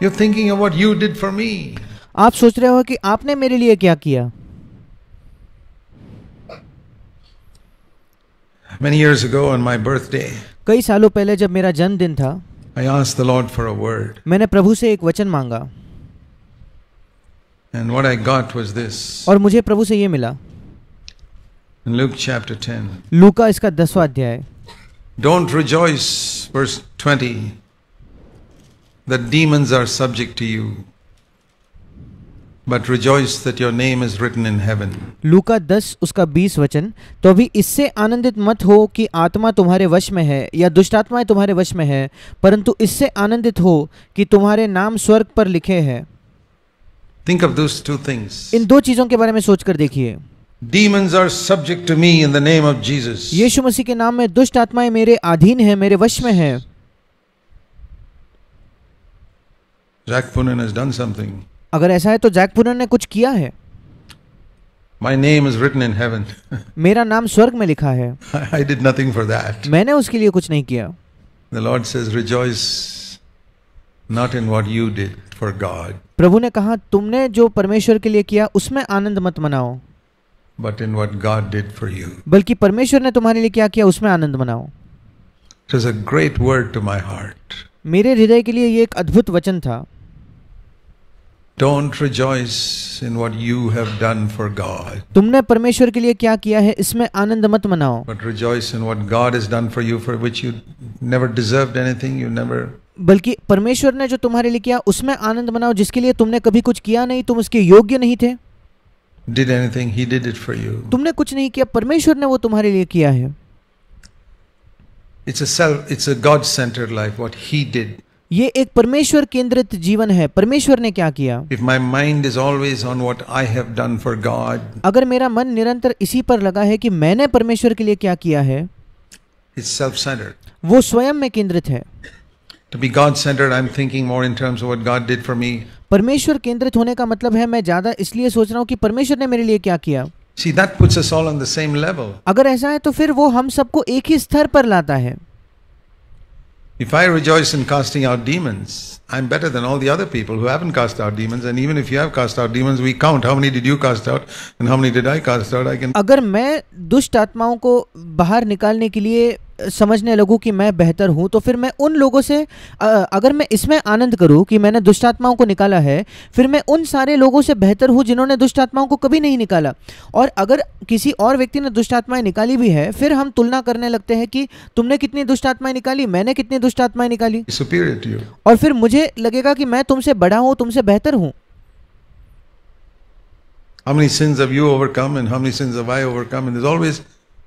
You're thinking of what you did for me. आप सोच रहे हो कि आपने मेरे लिए क्या किया Many years ago on my birthday, कई सालों पहले जब मेरा जन्मदिन था I asked the Lord for a word. मैंने प्रभु से एक वचन मांगा And what I got was this. और मुझे प्रभु से ये मिला In Luke chapter 10. लूका इसका दसवां अध्याय Don't rejoice, verse 20. that demons are subject to you. But rejoice that your name is written in heaven. लूका 10 उसका 20 वचन तो अभी इससे आनंदित मत हो कि आत्मा तुम्हारे वश में है या दुष्टात्माएं तुम्हारे वश में है परंतु इससे आनंदित हो कि तुम्हारे नाम स्वर्ग पर लिखे हैं Think of those two things. इन दो चीजों के बारे में सोचकर देखिए Demons are subject to me in the name of Jesus. यीशु मसीह के नाम में दुष्ट आत्माएं मेरे अधीन हैं मेरे वश में हैं Jack Poonen has done something. अगर ऐसा है तो जैक पुनन ने कुछ किया है My name is written in heaven. मेरा नाम स्वर्ग में लिखा है I did nothing for that. मैंने उसके लिए कुछ नहीं किया The Lord says, rejoice not in what you did for God, प्रभु ने कहा तुमने जो परमेश्वर के लिए किया उसमें आनंद मत मनाओ but in what God did for you. बल्कि परमेश्वर ने तुम्हारे लिए क्या किया उसमें आनंद मनाओ It is a great word to my heart. मेरे हृदय के लिए ये एक अद्भुत वचन था Don't rejoice in what you have done for God. तुमने परमेश्वर के लिए क्या किया है इसमें आनंद मत मनाओ But rejoice in what God has done for you for which you never deserved anything, you never बल्कि परमेश्वर ने जो तुम्हारे लिए किया उसमें आनंद मनाओ जिसके लिए तुमने कभी कुछ किया नहीं तुम उसके योग्य नहीं थे did anything, he did it for you. तुमने कुछ नहीं किया परमेश्वर ने वो तुम्हारे लिए किया है It's a self it's a God centered life what he did ये एक परमेश्वर केंद्रित जीवन है परमेश्वर ने क्या किया if my mind is always on what I have done for God अगर मेरा मन निरंतर इसी पर लगा है कि मैंने परमेश्वर के लिए क्या किया है इट्स सेल्फ सेंटर्ड वो स्वयं में केंद्रित है To be God centered, I'm thinking more in terms of what God did for me. परमेश्वर केंद्रित होने का मतलब है मैं ज्यादा इसलिए सोच रहा हूँ कि परमेश्वर ने मेरे लिए क्या किया See, that puts us all on the same level. अगर ऐसा है तो फिर वो हम सबको एक ही स्तर पर लाता है If I rejoice in casting out demons, I'm better than all the other people who haven't cast out demons. And even if you have cast out demons, we count how many did you cast out and how many did I cast out. I can. अगर मैं दुष्ट आत्माओं को बाहर निकालने के लिए समझने लगूँ कि मैं बेहतर हूँ तो फिर मैं उन लोगों से अगर मैं इसमें आनंद करूँ कि मैंने दुष्टात्माओं को निकाला है फिर मैं उन सारे लोगों से बेहतर हूँ जिन्होंने दुष्टात्माओं को कभी नहीं निकाला और अगर किसी और व्यक्ति ने दुष्टात्माएँ निकाली भी है फिर हम तुलना करने लगते हैं कि तुमने कितनी दुष्टात्माएँ निकाली मैंने कितनी दुष्टात्माएँ निकाली और फिर मुझे लगेगा कि मैं तुमसे बड़ा हूँ तुमसे बेहतर हूँ How many sins have you overcome and how many sins have I overcome? And there's always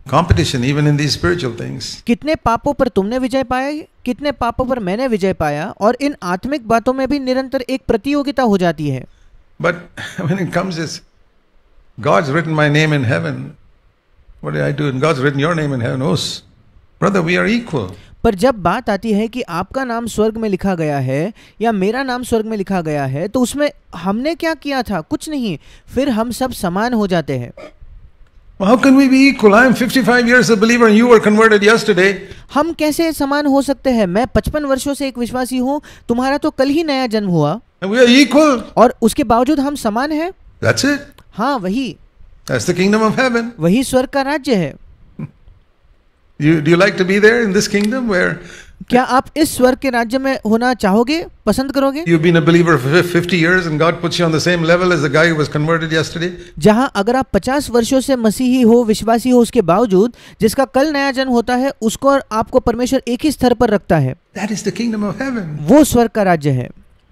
competition even in these spiritual things कितने पापों पर तुमने विजय पाया कितने पापों पर मैंने विजय पाया और इन आत्मिक बातों में भी निरंतर एक प्रतियोगिता हो जाती है but when it comes is god's written my name in heaven what did i do and god's written your name in heaven oh brother we are equal पर जब बात आती है कि आपका नाम स्वर्ग में लिखा गया है या मेरा नाम स्वर्ग में लिखा गया है तो उसमें हमने क्या किया था कुछ नहीं फिर हम सब समान हो जाते हैं How can we be equal? I am 55 years a believer and you were converted yesterday. हम कैसे समान हो सकते हैं मैं 55 वर्षों से एक विश्वासी हूँ तुम्हारा तो कल ही नया जन्म हुआ And we are equal. और उसके बावजूद हम समान हैं That's it. हाँ वही That's the kingdom of heaven. वही स्वर्ग का राज्य है. You, do you like to be there in this kingdom where क्या आप इस स्वर्ग के राज्य में होना चाहोगे पसंद करोगे यू बीन बिलीवर फॉर 50 अगर आप पचास वर्षों से मसीही हो विश्वासी हो उसके बावजूद जिसका कल नया जन्म होता है उसको और आपको परमेश्वर एक ही स्तर पर रखता है that is the kingdom of heaven वो स्वर्ग का राज्य है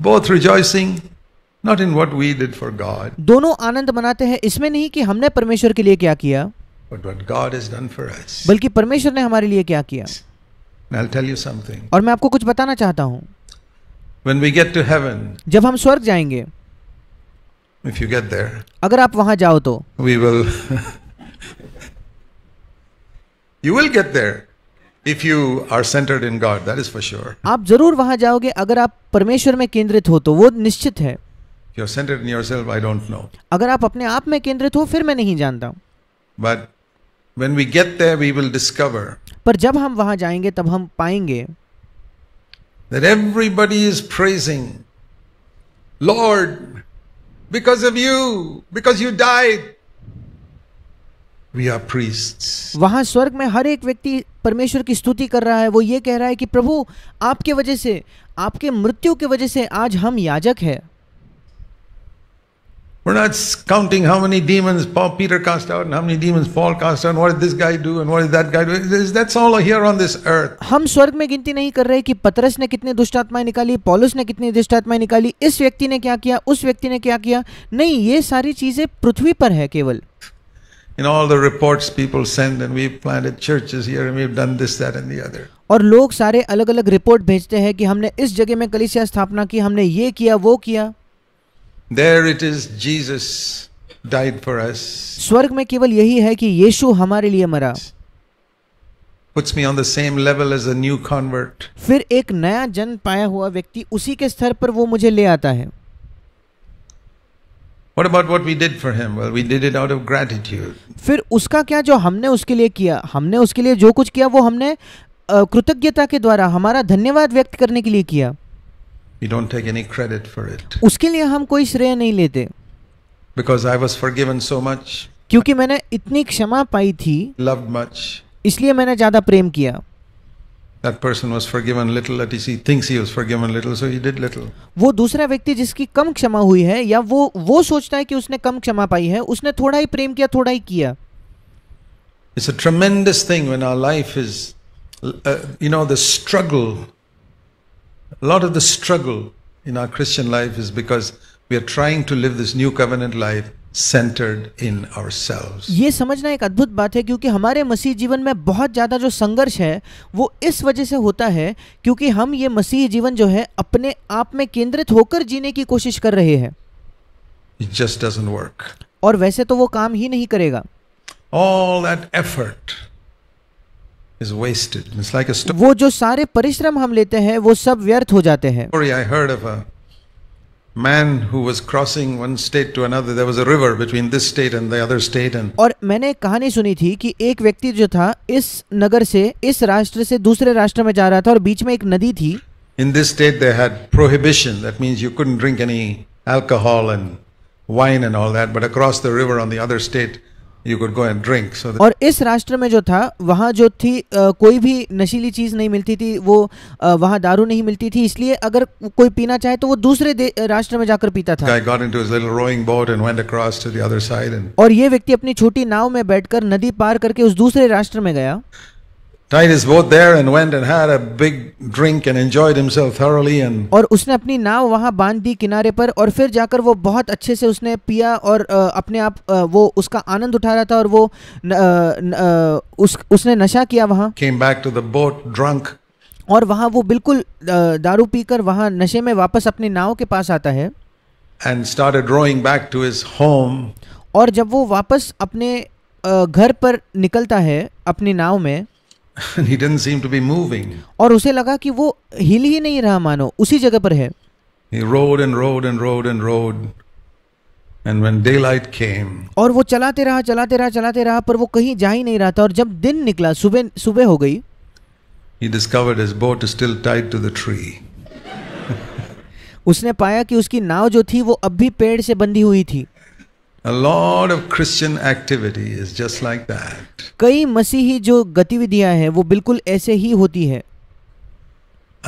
both rejoicing not in what we did for God दोनों आनंद मनाते हैं इसमें नहीं कि हमने परमेश्वर के लिए क्या किया बल्कि परमेश्वर ने हमारे लिए क्या किया I'll tell you something. और मैं आपको कुछ बताना चाहता हूँ When we get to heaven, जब हम स्वर्ग जाएंगे if you get there, अगर आप वहां जाओ तो we will you will get there if you are centered in God, that is for sure. आप जरूर वहां जाओगे अगर आप परमेश्वर में केंद्रित हो तो वो निश्चित है You're centered in yourself, I don't know. अगर आप अपने आप में केंद्रित हो फिर मैं नहीं जानता But when we get there, we will discover पर जब हम वहां जाएंगे तब हम पाएंगे that everybody is praising lord because of you because you died we are priests वहां स्वर्ग में हर एक व्यक्ति परमेश्वर की स्तुति कर रहा है वो ये कह रहा है कि प्रभु आपके वजह से आपके मृत्यु के वजह से आज हम याजक है We're not counting how many demons Paul Peter cast out and how many demons Paul cast out and what did this guy do and what did that guy do. That's all here on this earth. हम स्वर्ग में गिनती नहीं कर रहे कि पतरस ने कितनी दुष्ट आत्माएं निकाली पॉलुस ने कितनी दुष्ट आत्माएं निकाली इस व्यक्ति ने क्या किया उस व्यक्ति ने क्या किया नहीं ये सारी चीजें पृथ्वी पर है केवल in all the reports people send and we've planted churches here and we've done this that and the other और लोग सारे अलग अलग रिपोर्ट भेजते हैं कि हमने इस जगह में कलिसिया स्थापना की हमने ये किया वो किया There it is Jesus died for us. स्वर्ग में केवल यही है कि यीशु हमारे लिए मरा. Puts me on the same level as a new convert. फिर एक नया जन्म पाया हुआ व्यक्ति उसी के स्तर पर वो मुझे ले आता है. What about what we did for him? Well, we did it out of gratitude. फिर उसका क्या जो हमने उसके लिए किया? हमने उसके लिए जो कुछ किया वो हमने कृतज्ञता के द्वारा हमारा धन्यवाद व्यक्त करने के लिए किया. We don't take any credit for it. उसके लिए हम कोई श्रेय नहीं लेते Because I was forgiven so much, क्योंकि मैंने इतनी क्षमा पाई थी loved much. इसलिए मैंने ज्यादा प्रेम किया That person was forgiven little, at least he thinks he was forgiven little, so he did little. वो दूसरा व्यक्ति जिसकी कम क्षमा हुई है या वो वो सोचता है कि उसने कम क्षमा पाई है उसने थोड़ा ही प्रेम किया थोड़ा ही किया It's a tremendous thing when our life is, uh, you know, the struggle A lot of the struggle in our Christian life is because we are trying to live this new covenant life centered in ourselves. ये समझना एक अद्भुत बात है क्योंकि हमारे मसीह जीवन में बहुत ज़्यादा जो संघर्ष है वो इस वजह से होता है क्योंकि हम ये मसीह जीवन जो है अपने आप में केंद्रित होकर जीने की कोशिश कर रहे हैं It just doesn't work. और वैसे तो वो काम ही नहीं करेगा All that effort is wasted. It's like a story. वो जो सारे परिश्रम हम लेते हैं वो सब व्यर्थ हो जाते हैं. Story I heard of a man who was crossing one state to another there was a river between this state and the other state and और मैंने कहानी सुनी थी कि एक व्यक्ति जो था इस नगर से इस राष्ट्र से दूसरे राष्ट्र में जा रहा था और बीच में एक नदी थी In this state they had prohibition that means you couldn't drink any alcohol and wine and all that but across the river on the other state you good go and drink so और इस राष्ट्र में जो था वहाँ जो थी आ, कोई भी नशीली चीज़ नहीं मिलती थी वो आ, वहाँ दारू नहीं मिलती थी इसलिए अगर कोई पीना चाहे तो वो दूसरे राष्ट्र में जाकर पीता था और ये व्यक्ति अपनी छोटी नाव में बैठकर नदी पार करके उस दूसरे राष्ट्र में गया Titus both there and went and had a big drink and enjoyed himself thoroughly and और उसने अपनी नाव वहाँ बांध दी किनारे पर और फिर जाकर वो बहुत अच्छे से उसने पिया और अपने आप वो उसका आनंद उठा रहा था और वो उस उसने नशा किया came back to the boat drunk और वहाँ वो बिल्कुल दारू पीकर वहाँ नशे में वापस अपनी नाव के पास आता है and started rowing back to his home और जब वो वापस अपने घर पर निकलता है अपनी नाव में And he didn't seem to be moving. और उसे लगा कि वो हिल ही नहीं रहा मानो उसी जगह पर है He rode and rode and rode and rode. And when daylight came, और वो चलाते रहा चलाते रहा चलाते रहा पर वो कहीं जा ही नहीं रहा था और जब दिन निकला सुबह सुबह हो गई he discovered his boat is still tied to the tree. उसने पाया कि उसकी नाव जो थी वो अब भी पेड़ से बंधी हुई थी A lot of Christian activity is just like that. कई मसीही जो गतिविधियां हैं वो बिल्कुल ऐसे ही होती है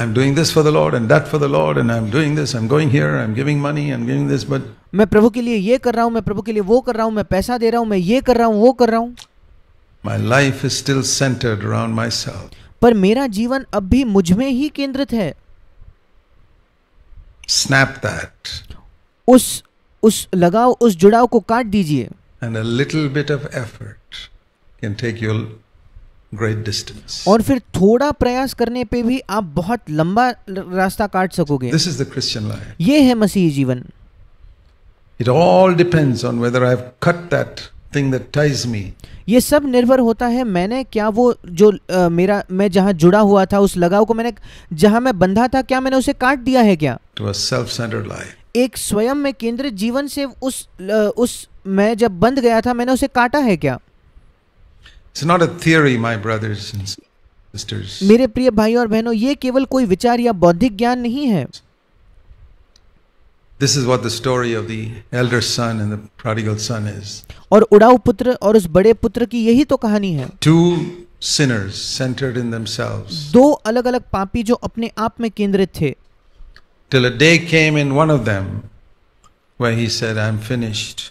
I'm doing this for the Lord and that for the Lord and I'm doing this, I'm going here, I'm giving money, I'm giving this, but मैं प्रभु के लिए ये कर रहा हूं मैं प्रभु के लिए वो कर रहा हूं मैं पैसा दे रहा हूं मैं ये कर रहा हूं वो कर रहा हूं My life is still centered around myself. पर मेरा जीवन अब भी मुझ में ही केंद्रित है Snap that. उस उस लगाव उस जुड़ाव को काट दीजिए और फिर थोड़ा प्रयास करने पे भी आप बहुत लंबा रास्ता काट सकोगे this is the Christian life ये है मसीह जीवन it all depends on whether I have cut that thing that ties me ये सब निर्भर होता है मैंने क्या वो जो आ, मेरा मैं जहां जुड़ा हुआ था उस लगाव को मैंने जहां मैं बंधा था क्या मैंने उसे काट दिया है क्या to a self centred life एक स्वयं में केंद्रित जीवन से उस उस मैं जब बंद गया था मैंने उसे काटा है क्या It's not a theory, my brothers and sisters. मेरे प्रिय भाई और बहनों ये केवल कोई विचार या बौद्धिक ज्ञान नहीं है This is what the story of the elder son and the prodigal son is. और उड़ाऊ पुत्र और उस बड़े पुत्र की यही तो कहानी है Two sinners centered in themselves. दो अलग-अलग पापी जो अपने आप में केंद्रित थे till a day came in one of them where he said, I'm finished.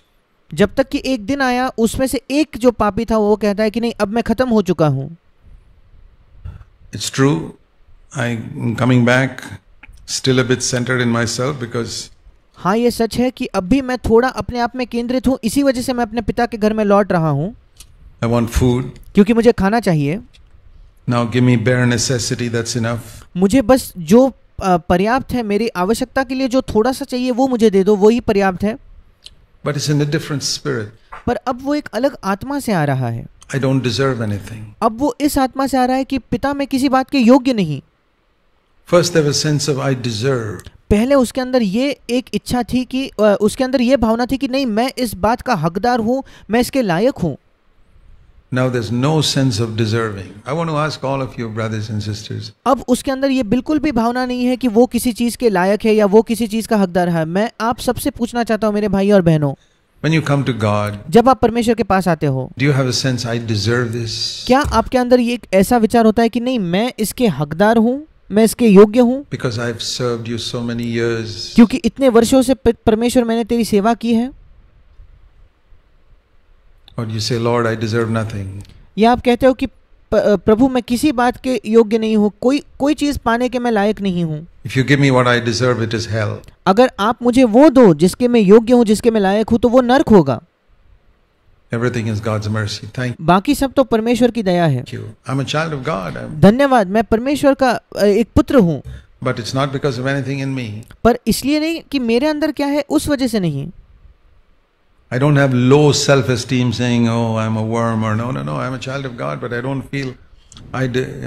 जब तक कि एक दिन आया उसमें से एक जो पापी था वो कहता है कि नहीं अब मैं खत्म हो चुका हूं it's true I coming back still a bit centred in myself because हाँ ये सच है कि अब भी मैं थोड़ा अपने आप में केंद्रित हूँ इसी वजह से मैं अपने पिता के घर में लौट रहा हूँ आई वॉन्ट फूड क्योंकि मुझे खाना चाहिए Now मुझे बस जो पर्याप्त है मेरी आवश्यकता के लिए जो थोड़ा सा चाहिए वो मुझे दे दो वही पर्याप्त है But it's in a different spirit. पर अब वो एक अलग आत्मा से आ रहा है I don't deserve anything. अब वो इस आत्मा से आ रहा है कि पिता मैं किसी बात के योग्य नहीं First there was a sense of I deserve. पहले उसके अंदर ये एक इच्छा थी कि उसके अंदर ये भावना थी कि नहीं मैं इस बात का हकदार हूँ मैं इसके लायक हूँ Now there's no sense of deserving. I want to ask all of you brothers and sisters. अब उसके अंदर ये बिल्कुल भी भावना नहीं है कि वो किसी चीज के लायक है या वो किसी चीज का हकदार है मैं आप सबसे पूछना चाहता हूँ मेरे भाई और बहनों When you come to God, जब आप परमेश्वर के पास आते हो do you have a sense, I deserve this? क्या आपके अंदर ये ऐसा विचार होता है कि नहीं मैं इसके हकदार हूँ मैं इसके योग्य हूँ बिकॉज आई so क्योंकि इतने वर्षों से परमेश्वर मैंने तेरी सेवा की है और यू से लॉर्ड आई डिजर्व नथिंग या आप कहते हो कि प्रभु मैं किसी बात के योग्य नहीं हूँ कोई कोई चीज पाने के मैं लायक नहीं हूँ if you give me what I deserve it is hell अगर आप मुझे वो दो जिसके मैं योग्य हूँ जिसके मैं लायक हूँ तो वो नर्क होगा Everything is God's mercy. Thank you. बाकी सब तो परमेश्वर की दया है I'm a child of God. I'm... धन्यवाद मैं परमेश्वर का एक पुत्र हूँ But it's not because of anything in me. पर इसलिए नहीं कि मेरे अंदर क्या है उस वजह से नहीं I don't have low self esteem saying, oh, I'm a worm or no, no, no, I'm a child of God, but I don't feel. I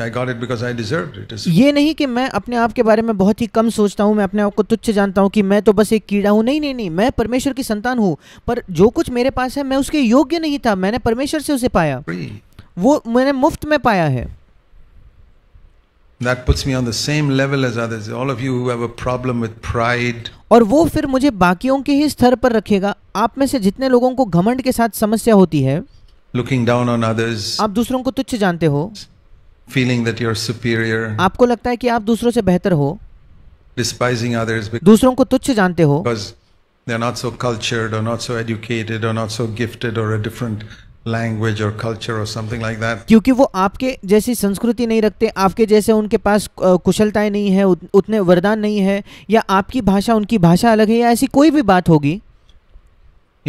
I got it because I deserved it. It's... ये नहीं कि मैं अपने आप के बारे में बहुत ही कम सोचता हूँ मैं अपने आप को तुच्छ जानता हूँ कि मैं तो बस एक कीड़ा हूँ नहीं नहीं नहीं मैं परमेश्वर की संतान हूँ पर जो कुछ मेरे पास है मैं उसके योग्य नहीं था मैंने परमेश्वर से उसे पाया Free. वो मैंने मुफ्त में पाया है That puts me on the same level as others. All of you who have a problem with pride. और वो फिर मुझे बाकियों के ही स्तर पर रखेगा आप में से जितने लोगों को घमंड के साथ समस्या होती है looking down on others आप दूसरों को तुच्छ जानते हो feeling that you're superior आपको लगता है कि आप दूसरों से बेहतर हो despising others दूसरों को तुच्छ जानते हो because they're not so cultured or not so educated or not so gifted or a different language और कल्चर और समथिंग लाइक दैट क्योंकि वो आपके जैसी संस्कृति नहीं रखते आपके जैसे उनके पास कुशलताएं नहीं है उतने वरदान नहीं है या आपकी भाषा उनकी भाषा अलग है या ऐसी कोई भी बात होगी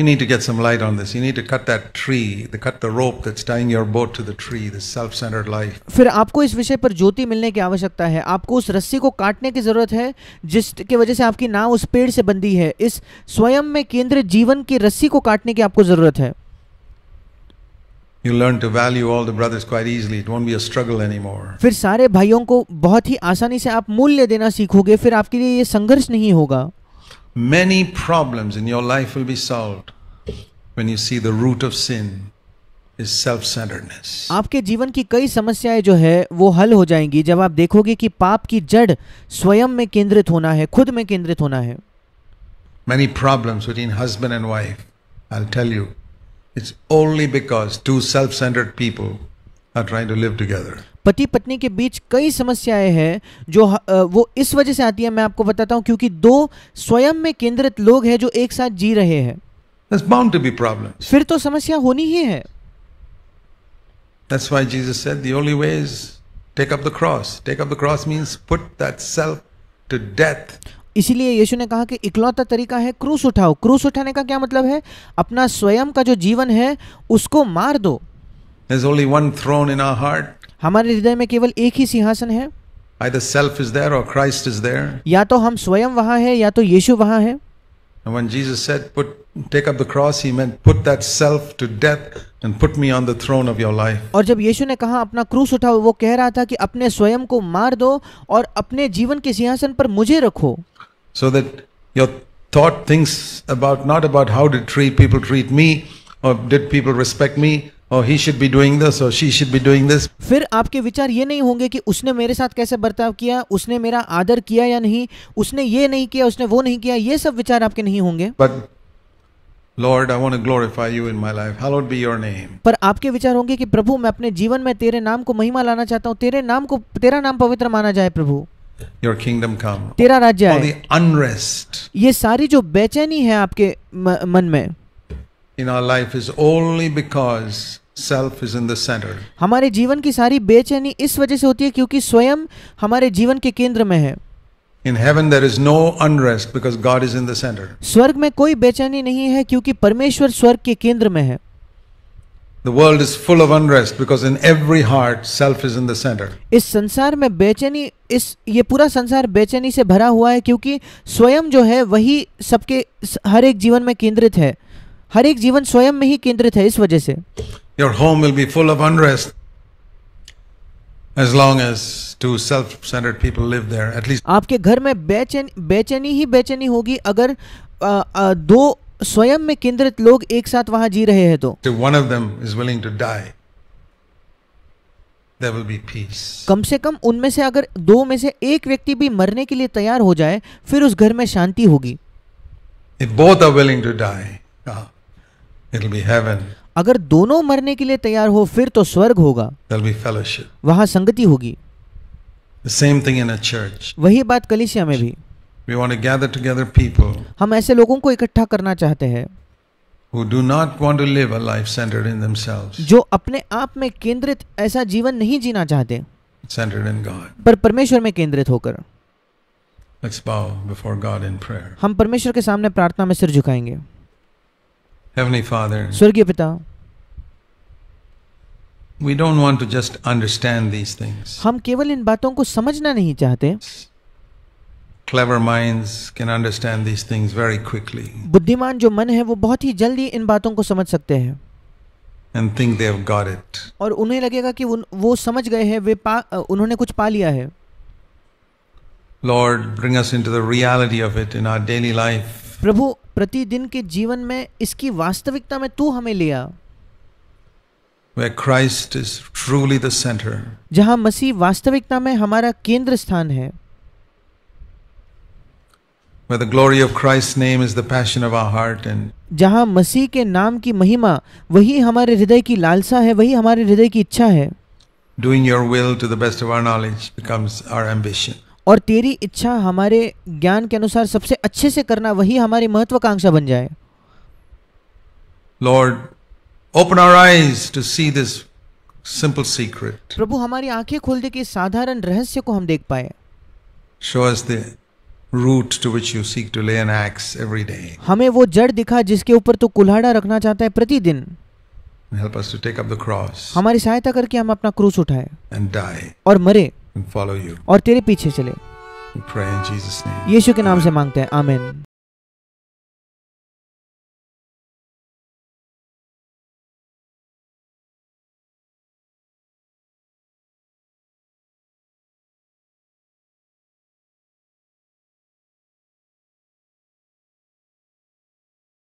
You need to get some light on this. You need to cut that tree, the cut the rope that's tying your boat to the tree, the self-centered life. फिर आपको इस विषय पर ज्योति मिलने की आवश्यकता है आपको उस रस्सी को काटने की जरूरत है जिसके वजह से आपकी नाव उस पेड़ से बंधी है इस स्वयं में केंद्रित जीवन की रस्सी को काटने की आपको जरूरत है You learn to value all the brothers quite easily. It won't be a struggle anymore. फिर सारे भाइयों को बहुत ही आसानी से आप मूल्य देना सीखोगे फिर आपके लिए ये संघर्ष नहीं होगा Many problems in your life will be solved when you see the root of sin is self-centeredness. आपके जीवन की कई समस्याएं जो है वो हल हो जाएंगी जब आप देखोगे कि पाप की जड़ स्वयं में केंद्रित होना है खुद में केंद्रित होना है Many problems between husband and wife. I'll tell you. It's only because two self-centered people are trying to live together. पति पत्नी के बीच कई समस्याएं हैं जो वो इस वजह से आती है मैं आपको बताता हूँ क्योंकि दो स्वयं में केंद्रित लोग हैं जो एक साथ जी रहे हैं That's bound to be problems. फिर तो समस्या होनी ही है That's why Jesus said the only way is take up the cross. Take up the cross means put that self to death इसीलिए यीशु ने कहा कि इकलौता तरीका है क्रूस उठाओ क्रूस उठाने का क्या मतलब है अपना स्वयं का जो जीवन है उसको मार दो only हमारे हृदय में केवल एक ही सिंहासन है Either self is there or Christ is there. या तो हम स्वयं वहाँ हैं या तो यीशु वहाँ है And when Jesus said, "Put, take up the cross," he meant put that self to death and put me on the throne of your life. और जब यीशु ने कहा अपना क्रूस उठाओ, वो कह रहा था कि अपने स्वयं को मार दो और अपने जीवन के सिंहासन पर मुझे रखो. so that your thought thinks about not about how did treat people treat me or did people respect me और he should be doing this और she should be doing this फिर आपके विचार ये नहीं होंगे कि उसने मेरे साथ कैसे बर्ताव किया उसने मेरा आदर किया या नहीं उसने ये नहीं किया उसने वो नहीं किया ये सब विचार आपके नहीं होंगे but Lord, I want to glorify you in my life. Hallowed be your name. पर आपके विचार होंगे कि प्रभु मैं अपने जीवन में तेरे नाम को महिमा लाना चाहता हूँ तेरे नाम को तेरा नाम पवित्र माना जाए प्रभु your kingdom come तेरा राज्य आए all the unrest ये सारी जो बेचैनी है आपके मन में in our life is only because self is in the center हमारे जीवन की सारी बेचैनी इस वजह से होती है क्योंकि स्वयं हमारे जीवन के केंद्र में है In heaven there is no unrest because God is in the center. स्वर्ग में कोई बेचैनी नहीं है क्योंकि परमेश्वर स्वर्ग के केंद्र में है The world is full of unrest because in every heart self is in the center. इस संसार में बेचैनी इस ये पूरा संसार बेचैनी से भरा हुआ है क्योंकि स्वयं जो है वही सबके हर एक जीवन में केंद्रित है हर एक जीवन स्वयं में ही केंद्रित है इस वजह से Your home will be full of unrest as long as two self-centered people live there at least आपके घर में बेचैनी बेचैनी ही बेचैनी होगी अगर आ, आ, दो स्वयं में केंद्रित लोग एक साथ वहां जी रहे हैं तो one of them is willing to die there will be peace. कम से कम उनमें से अगर दो में से एक व्यक्ति भी मरने के लिए तैयार हो जाए फिर उस घर में शांति होगी If both are willing to die, ah, it'll be heaven. अगर दोनों मरने के लिए तैयार हो फिर तो स्वर्ग होगा There'll be fellowship. वहां संगति होगी The same thing in a church. वही बात कलिसिया में भी We want to gather together people. हम ऐसे लोगों को इकट्ठा करना चाहते हैं who do not want to live a life centered in themselves. जो अपने आप में केंद्रित ऐसा जीवन नहीं जीना चाहते centered in God. पर परमेश्वर में केंद्रित होकर Let's bow before God in prayer. हम परमेश्वर के सामने प्रार्थना में सिर झुकाएंगे Heavenly Father. स्वर्गीय पिता We don't want to just understand these things. हम केवल इन बातों को समझना नहीं चाहते clever minds can understand these things very quickly. बुद्धिमान जो मन है वो बहुत ही जल्दी इन बातों को समझ सकते हैं. And think they have got it. और उन्हें लगेगा कि वो समझ गए हैं वे पा उन्होंने कुछ पा लिया है. Lord, bring us into the reality of it in our daily life. प्रभु प्रतिदिन के जीवन में इसकी वास्तविकता में तू हमें लिया. Where Christ is truly the center. जहां मसीह वास्तविकता में हमारा केंद्र स्थान है. where the glory of Christ's name is the passion of our heart and जहाँ मसीह के नाम की महिमा वही हमारे हृदय की लालसा है वही हमारे हृदय की इच्छा है doing your will to the best of our knowledge becomes our ambition और तेरी इच्छा हमारे ज्ञान के अनुसार सबसे अच्छे से करना वही हमारी महत्वाकांक्षा बन जाए Lord open our eyes to see this simple secret प्रभु हमारी आंखें खोल दे कि साधारण रहस्य को हम देख पाए show us the root to which you seek to lay an axe every day. हमें वो जड़ दिखा जिसके ऊपर तू कुल्हाड़ा रखना चाहता है प्रतिदिन. Help us to take up the cross. हमारी सहायता करके हम अपना क्रूस उठाए. And die. और मरे. And follow you. और तेरे पीछे चले. We pray in Jesus name. यीशु के नाम से मांगते हैं. आमीन.